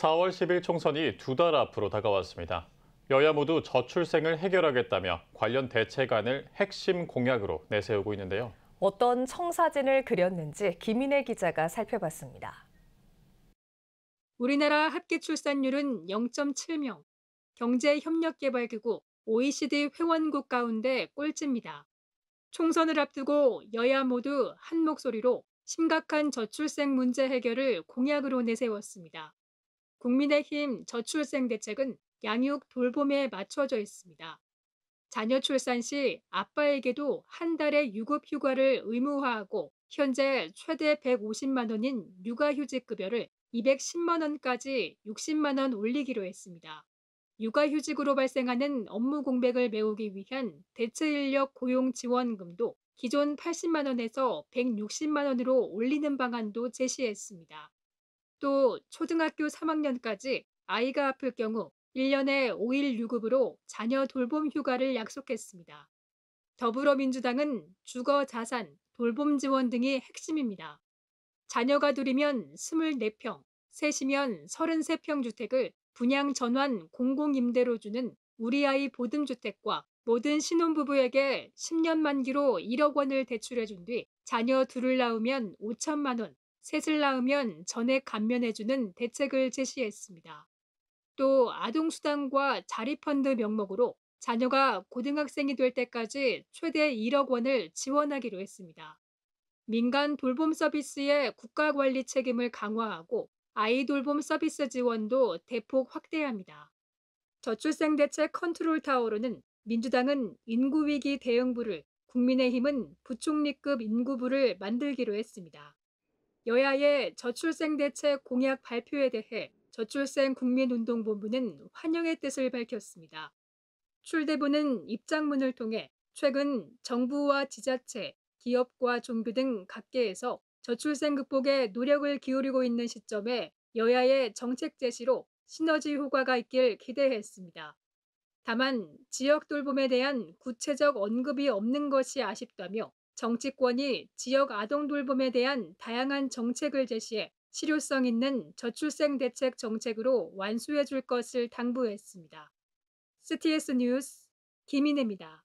4월 10일 총선이 두 달 앞으로 다가왔습니다. 여야 모두 저출생을 해결하겠다며 관련 대책안을 핵심 공약으로 내세우고 있는데요. 어떤 청사진을 그렸는지 김인혜 기자가 살펴봤습니다. 우리나라 합계 출산율은 0.7명, 경제협력개발기구 OECD 회원국 가운데 꼴찌입니다. 총선을 앞두고 여야 모두 한 목소리로 심각한 저출생 문제 해결을 공약으로 내세웠습니다. 국민의힘 저출생 대책은 양육 돌봄에 맞춰져 있습니다. 자녀 출산 시 아빠에게도 한 달의 유급 휴가를 의무화하고 현재 최대 150만 원인 육아휴직 급여를 210만 원까지 60만 원 올리기로 했습니다. 육아휴직으로 발생하는 업무 공백을 메우기 위한 대체 인력 고용 지원금도 기존 80만 원에서 160만 원으로 올리는 방안도 제시했습니다. 또 초등학교 3학년까지 아이가 아플 경우 1년에 5일 유급으로 자녀 돌봄 휴가를 약속했습니다. 더불어민주당은 주거 자산, 돌봄 지원 등이 핵심입니다. 자녀가 둘이면 24평, 셋이면 33평 주택을 분양 전환 공공임대로 주는 우리 아이 보듬주택과 모든 신혼부부에게 10년 만기로 1억 원을 대출해 준 뒤 자녀 둘을 낳으면 5천만 원, 셋을 낳으면 전액 감면해주는 대책을 제시했습니다. 또 아동수당과 자립펀드 명목으로 자녀가 고등학생이 될 때까지 최대 1억 원을 지원하기로 했습니다. 민간 돌봄 서비스의 국가 관리 책임을 강화하고 아이 돌봄 서비스 지원도 대폭 확대합니다. 저출생 대책 컨트롤 타워로는 민주당은 인구위기 대응부를 국민의힘은 부총리급 인구부를 만들기로 했습니다. 여야의 저출생 대책 공약 발표에 대해 저출생 국민운동본부는 환영의 뜻을 밝혔습니다. 출대부는 입장문을 통해 최근 정부와 지자체, 기업과 종교 등 각계에서 저출생 극복에 노력을 기울이고 있는 시점에 여야의 정책 제시로 시너지 효과가 있길 기대했습니다. 다만 지역 돌봄에 대한 구체적 언급이 없는 것이 아쉽다며 정치권이 지역 아동 돌봄에 대한 다양한 정책을 제시해 실효성 있는 저출생 대책 정책으로 완수해 줄 것을 당부했습니다. 스티에 뉴스 김인혜입니다.